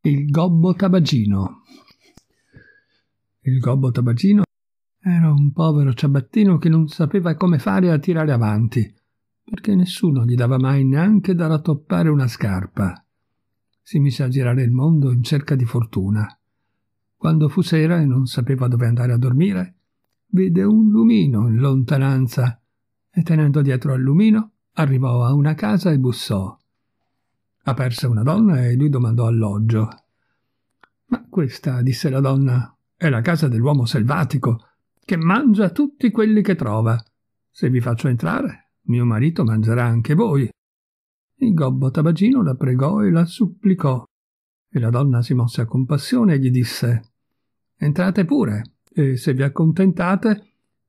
Il Gobbo Tabagino. Il Gobbo Tabagino era un povero ciabattino che non sapeva come fare a tirare avanti, perché nessuno gli dava mai neanche da rattoppare una scarpa. Si mise a girare il mondo in cerca di fortuna. Quando fu sera e non sapeva dove andare a dormire, vide un lumino in lontananza e tenendo dietro al lumino arrivò a una casa e bussò aperse una donna e lui domandò alloggio. Ma questa, disse la donna, è la casa dell'uomo selvatico, che mangia tutti quelli che trova. Se vi faccio entrare, mio marito mangerà anche voi. Il gobbo tabagino la pregò e la supplicò, e la donna si mosse a compassione e gli disse Entrate pure, e se vi accontentate,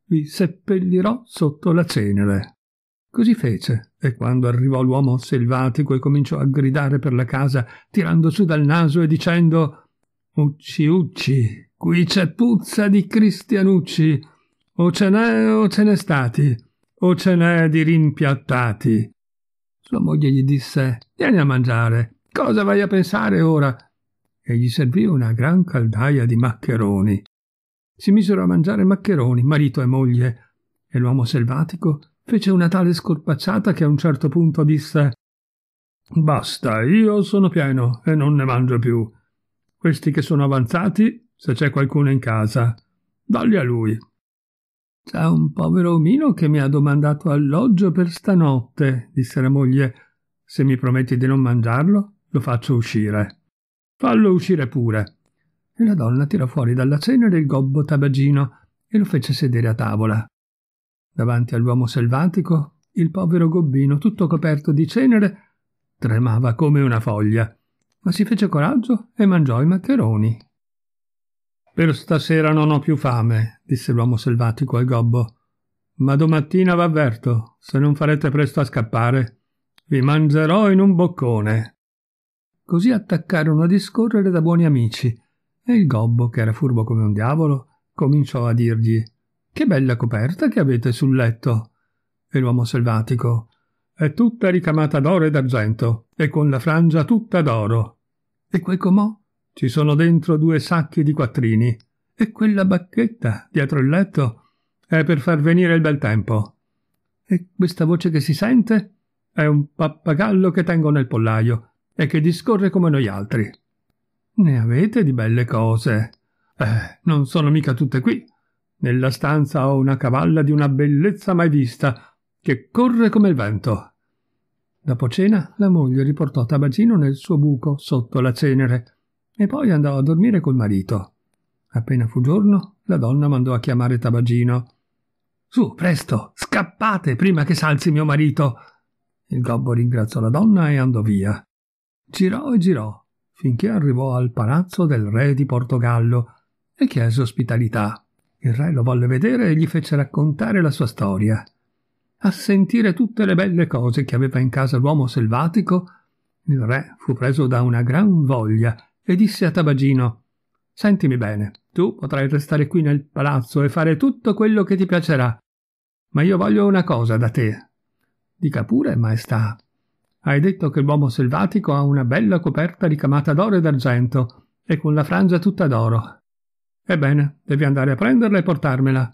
vi seppellirò sotto la cenere. Così fece, e quando arrivò l'uomo selvatico e cominciò a gridare per la casa, tirando su dal naso e dicendo «Ucci, ucci, qui c'è puzza di cristianucci, o ce n'è o ce n'è stati, o ce n'è di rimpiattati». Sua moglie gli disse «Vieni a mangiare, cosa vai a pensare ora?» E gli servì una gran caldaia di maccheroni. Si misero a mangiare maccheroni, marito e moglie, e l'uomo selvatico fece una tale scorpacciata che a un certo punto disse Basta, io sono pieno e non ne mangio più. Questi che sono avanzati, se c'è qualcuno in casa, dagli a lui. C'è un povero omino che mi ha domandato alloggio per stanotte, disse la moglie. Se mi prometti di non mangiarlo, lo faccio uscire. Fallo uscire pure. E la donna tirò fuori dalla cenere il gobbo tabagino e lo fece sedere a tavola. Davanti all'uomo selvatico, il povero gobbino, tutto coperto di cenere, tremava come una foglia, ma si fece coraggio e mangiò i maccheroni. Per stasera non ho più fame, disse l'uomo selvatico al gobbo, ma domattina v'avverto, se non farete presto a scappare, vi mangerò in un boccone. Così attaccarono a discorrere da buoni amici, e il gobbo, che era furbo come un diavolo, cominciò a dirgli che bella coperta che avete sul letto! E l'uomo selvatico. È tutta ricamata d'oro e d'argento, e con la frangia tutta d'oro. E quel comò? Ci sono dentro due sacchi di quattrini. E quella bacchetta dietro il letto è per far venire il bel tempo. E questa voce che si sente è un pappagallo che tengo nel pollaio e che discorre come noi altri. Ne avete di belle cose. Eh, non sono mica tutte qui. Nella stanza ho una cavalla di una bellezza mai vista, che corre come il vento. Dopo cena la moglie riportò Tabagino nel suo buco sotto la cenere e poi andò a dormire col marito. Appena fu giorno, la donna mandò a chiamare Tabagino. Su, presto, scappate prima che s'alzi mio marito. Il gobbo ringraziò la donna e andò via. Girò e girò, finché arrivò al palazzo del re di Portogallo e chiese ospitalità. Il re lo volle vedere e gli fece raccontare la sua storia. A sentire tutte le belle cose che aveva in casa l'uomo selvatico, il re fu preso da una gran voglia e disse a Tabagino Sentimi bene, tu potrai restare qui nel palazzo e fare tutto quello che ti piacerà. Ma io voglio una cosa da te. Dica pure, maestà. Hai detto che l'uomo selvatico ha una bella coperta ricamata d'oro e d'argento e con la frangia tutta d'oro. Ebbene, devi andare a prenderla e portarmela.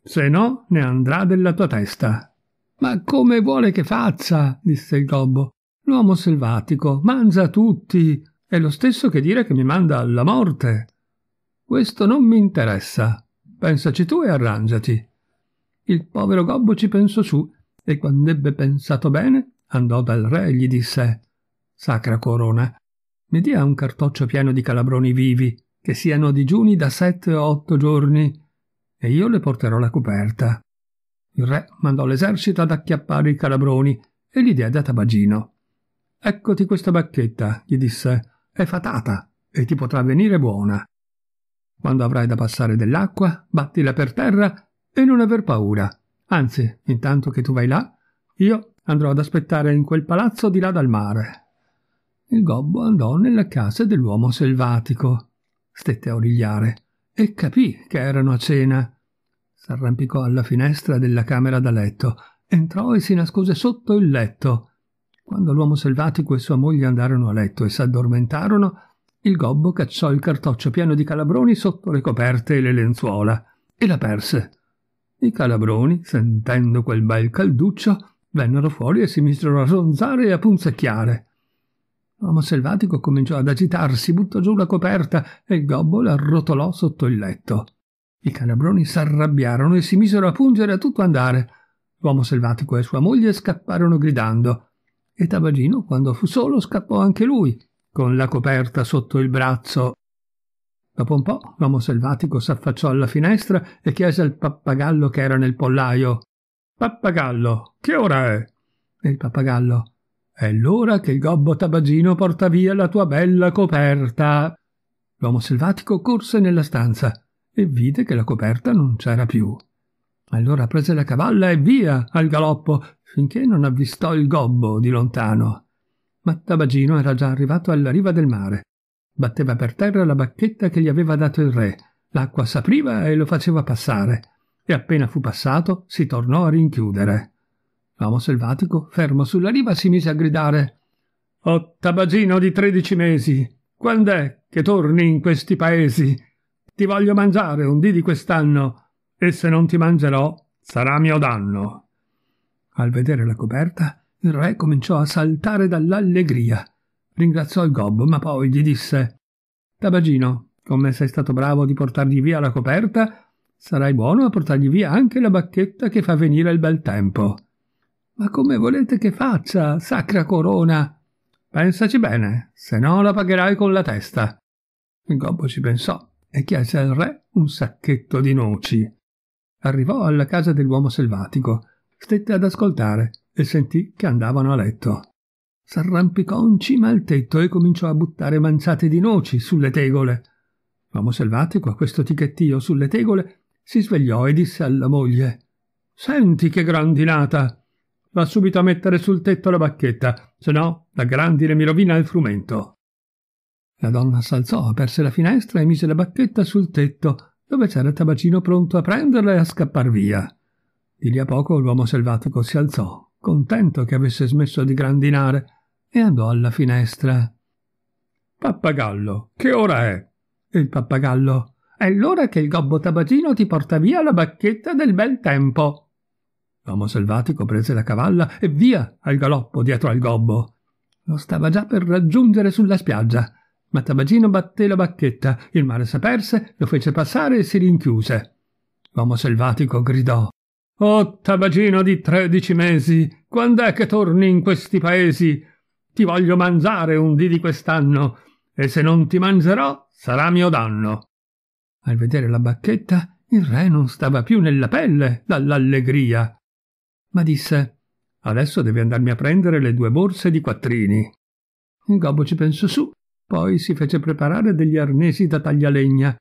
Se no, ne andrà della tua testa. Ma come vuole che faccia? disse il gobbo. L'uomo selvatico mangia tutti. È lo stesso che dire che mi manda alla morte. Questo non mi interessa. Pensaci tu e arrangiati. Il povero gobbo ci pensò su e quando ebbe pensato bene andò dal re e gli disse Sacra corona, mi dia un cartoccio pieno di calabroni vivi che siano digiuni da sette o otto giorni, e io le porterò la coperta. Il re mandò l'esercito ad acchiappare i calabroni e gli diede a Tabagino. Eccoti questa bacchetta, gli disse, è fatata e ti potrà venire buona. Quando avrai da passare dell'acqua, battila per terra e non aver paura. Anzi, intanto che tu vai là, io andrò ad aspettare in quel palazzo di là dal mare. Il gobbo andò nella casa dell'uomo selvatico stette a origliare e capì che erano a cena. S'arrampicò alla finestra della camera da letto, entrò e si nascose sotto il letto. Quando l'uomo selvatico e sua moglie andarono a letto e s'addormentarono, il gobbo cacciò il cartoccio pieno di calabroni sotto le coperte e le lenzuola e la perse. I calabroni, sentendo quel bel calduccio, vennero fuori e si misero a ronzare e a punzecchiare. L'uomo selvatico cominciò ad agitarsi, buttò giù la coperta e il gobbo la rotolò sotto il letto. I canabroni s'arrabbiarono e si misero a pungere a tutto andare. L'uomo selvatico e sua moglie scapparono gridando. E Tabagino, quando fu solo, scappò anche lui, con la coperta sotto il braccio. Dopo un po' l'uomo selvatico s'affacciò alla finestra e chiese al pappagallo che era nel pollaio. Pappagallo, che ora è? E il pappagallo. È l'ora che il gobbo tabagino porta via la tua bella coperta. L'uomo selvatico corse nella stanza e vide che la coperta non c'era più. Allora prese la cavalla e via al galoppo finché non avvistò il gobbo di lontano. Ma Tabagino era già arrivato alla riva del mare. Batteva per terra la bacchetta che gli aveva dato il re. L'acqua s'apriva e lo faceva passare. E appena fu passato si tornò a rinchiudere. L'uomo selvatico, fermo sulla riva, si mise a gridare «Oh, tabagino di tredici mesi, quando è che torni in questi paesi? Ti voglio mangiare un dì di quest'anno, e se non ti mangerò, sarà mio danno». Al vedere la coperta, il re cominciò a saltare dall'allegria. Ringraziò il gobbo, ma poi gli disse «Tabagino, come sei stato bravo di portargli via la coperta, sarai buono a portargli via anche la bacchetta che fa venire il bel tempo». Ma come volete che faccia, sacra corona? Pensaci bene, se no la pagherai con la testa. Il gobbo ci pensò e chiese al re un sacchetto di noci. Arrivò alla casa dell'uomo selvatico, stette ad ascoltare e sentì che andavano a letto. S'arrampicò in cima al tetto e cominciò a buttare manciate di noci sulle tegole. L'uomo selvatico, a questo ticchettio sulle tegole, si svegliò e disse alla moglie: Senti che grandinata! va subito a mettere sul tetto la bacchetta, se no la grandine mi rovina il frumento. La donna s'alzò, aperse la finestra e mise la bacchetta sul tetto, dove c'era il tabacino pronto a prenderla e a scappar via. Di lì a poco l'uomo selvatico si alzò, contento che avesse smesso di grandinare, e andò alla finestra. Pappagallo, che ora è? Il pappagallo. È l'ora che il gobbo tabacino ti porta via la bacchetta del bel tempo. L'uomo selvatico prese la cavalla e via al galoppo dietro al gobbo. Lo stava già per raggiungere sulla spiaggia. Ma Tabagino batté la bacchetta, il mare s'aperse, lo fece passare e si rinchiuse. L'uomo selvatico gridò. Oh, Tabagino di tredici mesi, quando è che torni in questi paesi? Ti voglio mangiare un dì di quest'anno, e se non ti mangerò sarà mio danno. Al vedere la bacchetta, il re non stava più nella pelle dall'allegria ma disse «Adesso devi andarmi a prendere le due borse di quattrini». Il gobbo ci pensò su, poi si fece preparare degli arnesi da taglialegna,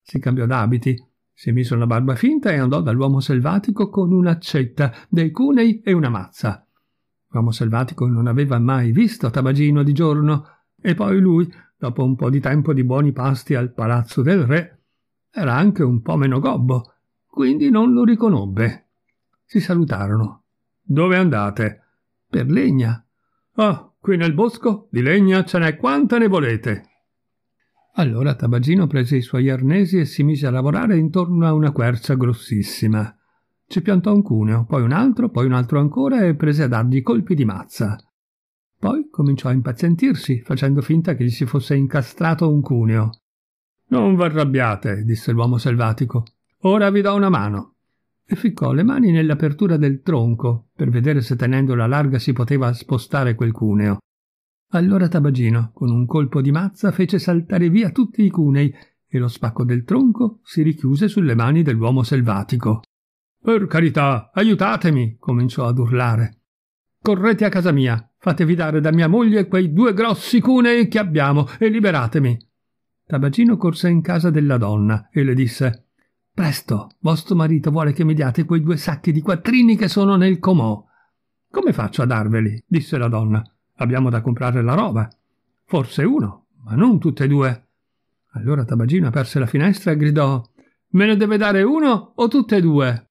si cambiò d'abiti, si mise una barba finta e andò dall'uomo selvatico con un'accetta, dei cunei e una mazza. L'uomo selvatico non aveva mai visto Tabagino di giorno, e poi lui, dopo un po' di tempo di buoni pasti al palazzo del re, era anche un po' meno gobbo, quindi non lo riconobbe. Si salutarono. Dove andate? Per legna. Ah, qui nel bosco di legna ce n'è quanta ne volete. Allora Tabagino prese i suoi arnesi e si mise a lavorare intorno a una quercia grossissima. Ci piantò un cuneo, poi un altro, poi un altro ancora e prese a dargli colpi di mazza. Poi cominciò a impazientirsi, facendo finta che gli si fosse incastrato un cuneo. Non v'arrabbiate, disse l'uomo selvatico. Ora vi do una mano e ficcò le mani nell'apertura del tronco per vedere se tenendola larga si poteva spostare quel cuneo. Allora Tabagino, con un colpo di mazza, fece saltare via tutti i cunei e lo spacco del tronco si richiuse sulle mani dell'uomo selvatico. Per carità, aiutatemi! cominciò ad urlare. Correte a casa mia, fatevi dare da mia moglie quei due grossi cunei che abbiamo e liberatemi. Tabagino corse in casa della donna e le disse Presto, vostro marito vuole che mi diate quei due sacchi di quattrini che sono nel comò. Come faccio a darveli? disse la donna. Abbiamo da comprare la roba. Forse uno, ma non tutte e due. Allora Tabagino aperse la finestra e gridò Me ne deve dare uno o tutte e due?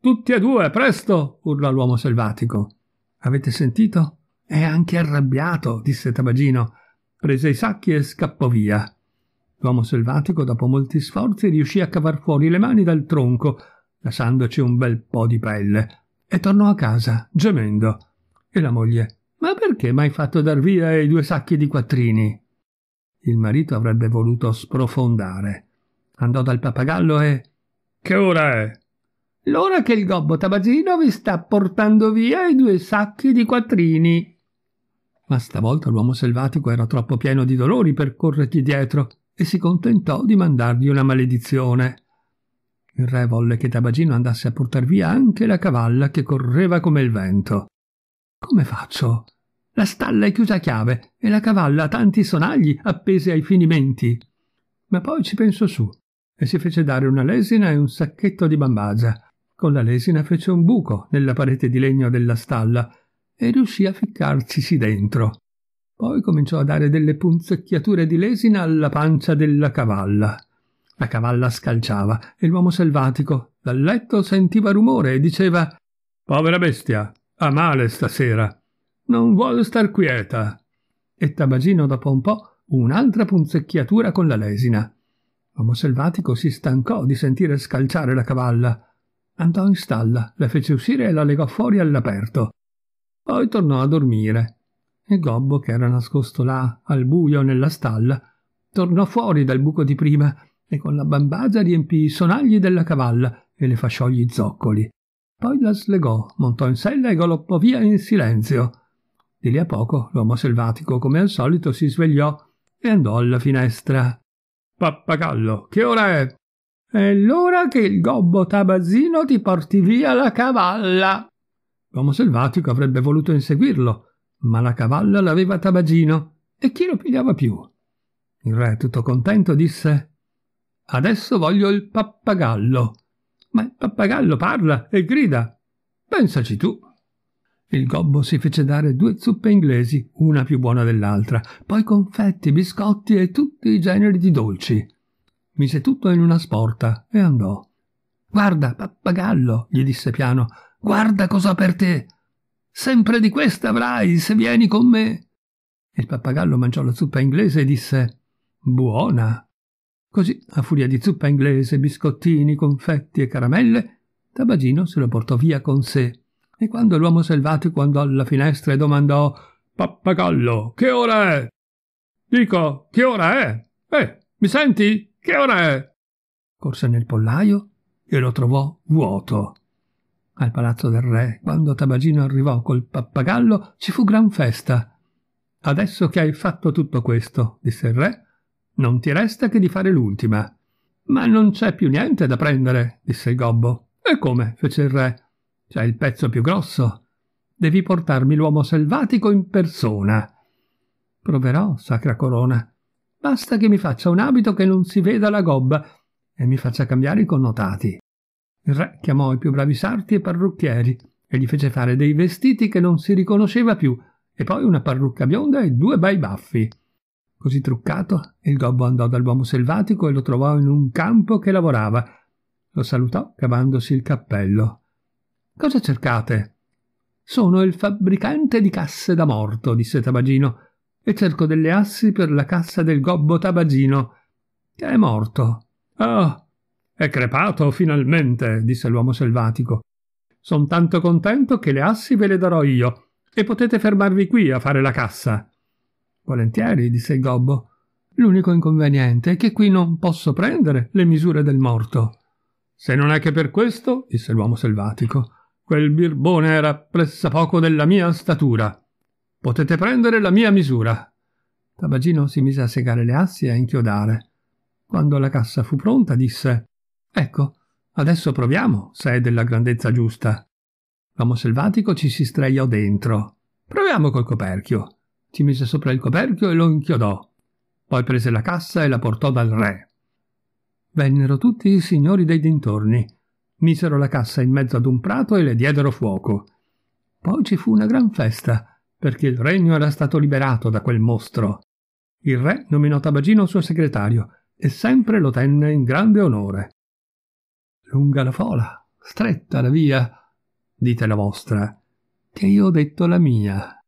Tutti e due, presto! urlò l'uomo selvatico. Avete sentito? È anche arrabbiato, disse Tabagino. Prese i sacchi e scappò via. L'uomo selvatico, dopo molti sforzi, riuscì a cavar fuori le mani dal tronco, lasciandoci un bel po' di pelle, e tornò a casa, gemendo. E la moglie Ma perché m'hai fatto dar via i due sacchi di quattrini? Il marito avrebbe voluto sprofondare. Andò dal papagallo e Che ora è? L'ora che il gobbo tabagino vi sta portando via i due sacchi di quattrini. Ma stavolta l'uomo selvatico era troppo pieno di dolori per corrergli dietro e si contentò di mandargli una maledizione. Il re volle che Tabagino andasse a portar via anche la cavalla che correva come il vento. Come faccio? La stalla è chiusa a chiave e la cavalla ha tanti sonagli appesi ai finimenti. Ma poi ci pensò su e si fece dare una lesina e un sacchetto di bambagia. Con la lesina fece un buco nella parete di legno della stalla e riuscì a ficcarcisi dentro. Poi cominciò a dare delle punzecchiature di lesina alla pancia della cavalla. La cavalla scalciava e l'uomo selvatico dal letto sentiva rumore e diceva Povera bestia, ha male stasera, non vuole star quieta. E Tabagino dopo un po' un'altra punzecchiatura con la lesina. L'uomo selvatico si stancò di sentire scalciare la cavalla. Andò in stalla, la fece uscire e la legò fuori all'aperto. Poi tornò a dormire e Gobbo, che era nascosto là al buio nella stalla, tornò fuori dal buco di prima e con la bambagia riempì i sonagli della cavalla e le fasciò gli zoccoli. Poi la slegò, montò in sella e galoppò via in silenzio. Di lì a poco l'uomo selvatico, come al solito, si svegliò e andò alla finestra. Pappagallo, che ora è? È l'ora che il gobbo tabazzino ti porti via la cavalla. L'uomo selvatico avrebbe voluto inseguirlo, ma la cavalla l'aveva Tabagino e chi lo pigliava più? Il re, tutto contento, disse Adesso voglio il pappagallo. Ma il pappagallo parla e grida. Pensaci tu. Il gobbo si fece dare due zuppe inglesi, una più buona dell'altra, poi confetti, biscotti e tutti i generi di dolci. Mise tutto in una sporta e andò. Guarda, pappagallo, gli disse piano, guarda cosa per te. Sempre di questa avrai, se vieni con me. Il pappagallo mangiò la zuppa inglese e disse Buona. Così, a furia di zuppa inglese, biscottini, confetti e caramelle, Tabagino se lo portò via con sé. E quando l'uomo selvatico andò alla finestra e domandò Pappagallo, che ora è? Dico, che ora è? Eh, mi senti? Che ora è? Corse nel pollaio e lo trovò vuoto. Al palazzo del re, quando Tabagino arrivò col pappagallo, ci fu gran festa. Adesso che hai fatto tutto questo, disse il re, non ti resta che di fare l'ultima. Ma non c'è più niente da prendere, disse il gobbo. E come? fece il re. C'è il pezzo più grosso. Devi portarmi l'uomo selvatico in persona. Proverò, sacra corona. Basta che mi faccia un abito che non si veda la gobba e mi faccia cambiare i connotati. Il re chiamò i più bravi sarti e parrucchieri e gli fece fare dei vestiti che non si riconosceva più, e poi una parrucca bionda e due bei baffi. Così truccato, il gobbo andò dall'uomo selvatico e lo trovò in un campo che lavorava. Lo salutò cavandosi il cappello. Cosa cercate? Sono il fabbricante di casse da morto, disse Tabagino, e cerco delle assi per la cassa del gobbo Tabagino, che è morto. Oh, è crepato, finalmente, disse l'uomo selvatico. Son tanto contento che le assi ve le darò io, e potete fermarvi qui a fare la cassa. Volentieri, disse il gobbo. L'unico inconveniente è che qui non posso prendere le misure del morto. Se non è che per questo, disse l'uomo selvatico, quel birbone era pressappoco della mia statura. Potete prendere la mia misura. Tabagino si mise a segare le assi e a inchiodare. Quando la cassa fu pronta, disse Ecco, adesso proviamo se è della grandezza giusta. L'uomo selvatico ci si sdraiò dentro. Proviamo col coperchio. Ci mise sopra il coperchio e lo inchiodò. Poi prese la cassa e la portò dal re. Vennero tutti i signori dei dintorni. Misero la cassa in mezzo ad un prato e le diedero fuoco. Poi ci fu una gran festa, perché il regno era stato liberato da quel mostro. Il re nominò Tabagino suo segretario e sempre lo tenne in grande onore. Lunga la fola, stretta la via. Dite la vostra, che io ho detto la mia.